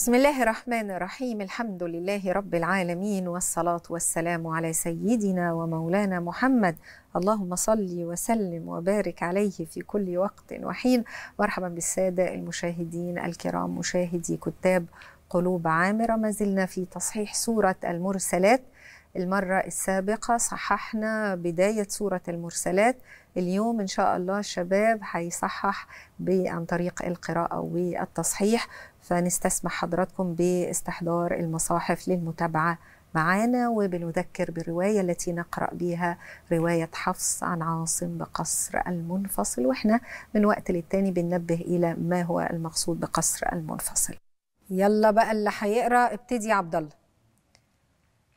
بسم الله الرحمن الرحيم الحمد لله رب العالمين والصلاة والسلام على سيدنا ومولانا محمد اللهم صل وسلم وبارك عليه في كل وقت وحين مرحبا بالسادة المشاهدين الكرام مشاهدي كتاب قلوب عامرة ما زلنا في تصحيح سورة المرسلات المرة السابقة صححنا بداية سورة المرسلات اليوم إن شاء الله الشباب هيصحح عن طريق القراءة والتصحيح فنستسمح حضراتكم باستحضار المصاحف للمتابعة معانا وبنذكر بالرواية التي نقرأ بها رواية حفص عن عاصم بقصر المنفصل وإحنا من وقت للتاني بننبه إلى ما هو المقصود بقصر المنفصل يلا بقى اللي هيقرأ ابتدي عبد الله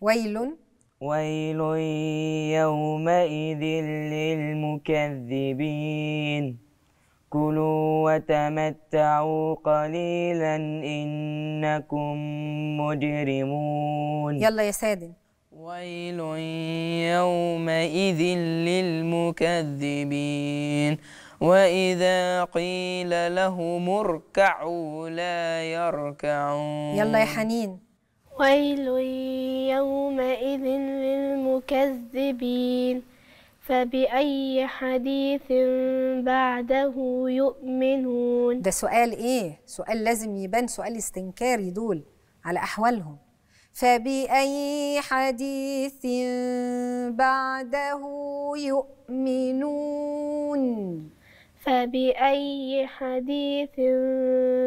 ويل ويل يومئذ للمكذبين كلوا وتمتعوا قليلا إنكم مجرمون يلا يا سادن ويل يومئذ للمكذبين وإذا قيل لهم اركعوا لا يركعون يلا يا حنين ويل يومئذ للمكذبين فبأي حديث بعده يؤمنون ده سؤال إيه؟ سؤال لازم يبان سؤال استنكاري دول على أحوالهم فبأي حديث بعده يؤمنون فبأي حديث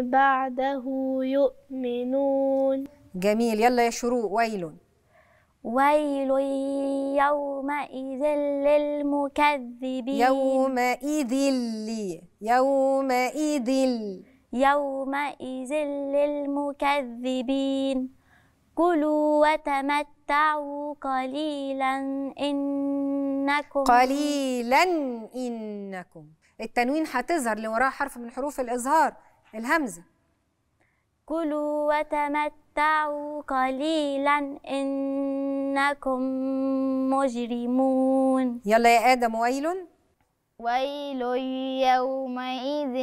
بعده يؤمنون جميل يلا يا شروق ويلون ويل يومئذ للمكذبين يومئذ لي يومئذ يومئذ للمكذبين كلوا وتمتعوا قليلا إنكم قليلا إنكم التنوين هتظهر اللي حرف من حروف الإظهار الهمزة كلوا وتمتعوا قليلا إنكم مجرمون يلا يا آدم ويل ويل يومئذ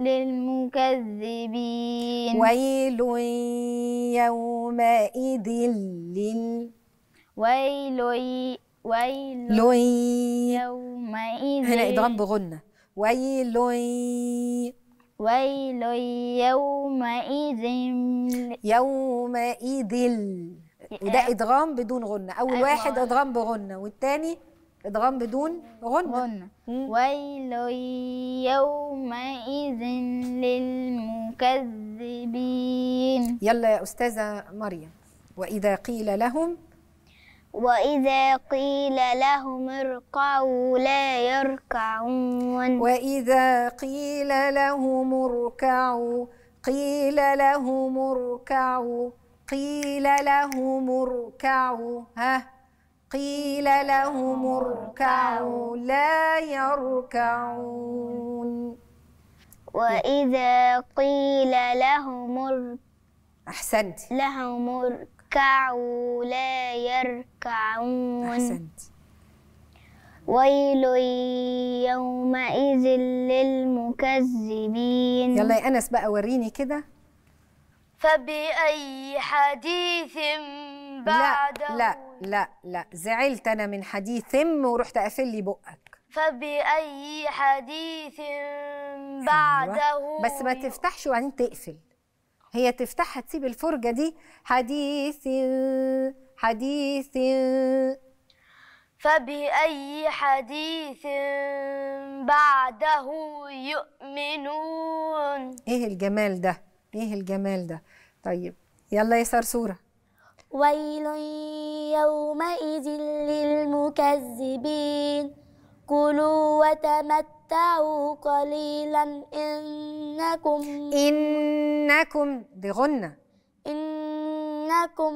للمكذبين ويل يومئذ لل ويل ويل يومئذ هنا إدغام بغنة ويل ويل يومئذ يومئذ وده آه. ادغام بدون غنه اول أيوة. واحد آه. ادغام بغنه والثاني ادغام بدون غنه غنه ويل يومئذ للمكذبين يلا يا استاذه مريم واذا قيل لهم وإذا قيل لهم اركعوا لا يركعون وإذا قيل لهم اركعوا قيل لهم اركعوا قيل لهم اركعوا ها قيل لهم اركعوا لا يركعون وإذا قيل لهم اركعوا أحسنت لهم اركعوا يركع لا يركعون أحسنت ويل يومئذ للمكذبين يلا يا أنس بقى وريني كده فبأي حديث بعده لا لا لا لا زعلت أنا من حديث ورحت قافل لي بقك فبأي حديث أيوة. بعده بس ما تفتحش وبعدين تقفل هي تفتحها تسيب الفرجة دي حديث حديث فبأي حديث بعده يؤمنون ايه الجمال ده ايه الجمال ده طيب يلا يا سرسوره ويل يومئذ للمكذبين كلوا وتمتعوا قليلا إنكم إنكم بغنى إنكم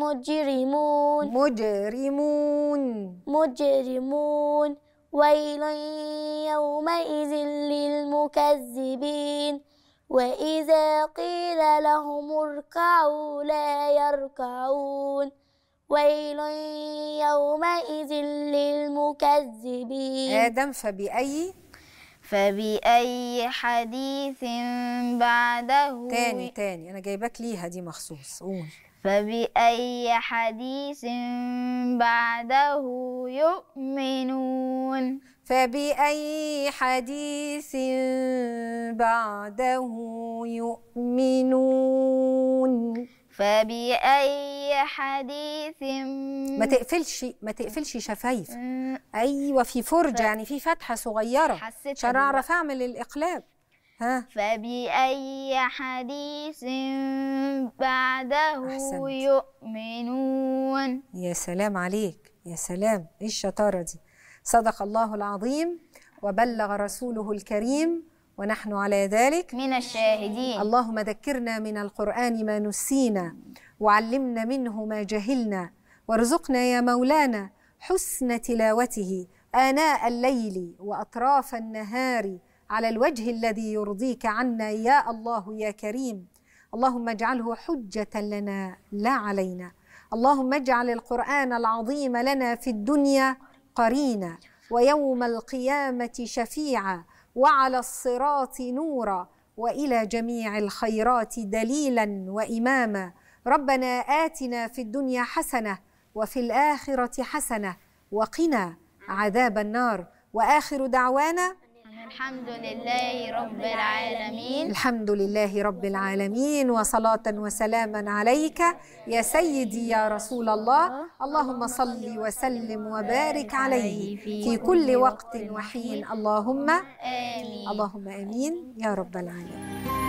مجرمون مجرمون مجرمون ويل يومئذ للمكذبين وإذا قيل لهم اركعوا لا يركعون ويل يومئذ للمكذبين آدم فبأي فبأي حديث بعده تاني تاني أنا جايباك ليها دي مخصوص قول فبأي حديث بعده يؤمنون فبأي حديث بعده يؤمنون فبأي حديث ما تقفلش ما تقفلش شفايف ايوه في فرجه يعني في فتحه صغيره عشان اعرف اعمل الاقلاب ها فبأي حديث بعده أحسنت. يؤمنون يا سلام عليك يا سلام ايه الشطاره دي صدق الله العظيم وبلغ رسوله الكريم ونحن على ذلك من الشاهدين اللهم ذكرنا من القرآن ما نسينا وعلمنا منه ما جهلنا وارزقنا يا مولانا حسن تلاوته آناء الليل وأطراف النهار على الوجه الذي يرضيك عنا يا الله يا كريم اللهم اجعله حجة لنا لا علينا اللهم اجعل القرآن العظيم لنا في الدنيا قرينا ويوم القيامة شفيعا وعلى الصراط نورا والى جميع الخيرات دليلا واماما ربنا اتنا في الدنيا حسنه وفي الاخره حسنه وقنا عذاب النار واخر دعوانا الحمد لله رب العالمين الحمد لله رب العالمين وصلاة وسلاما عليك يا سيدي يا رسول الله اللهم صل وسلم وبارك عليه في كل وقت وحين اللهم آمين اللهم آمين يا رب العالمين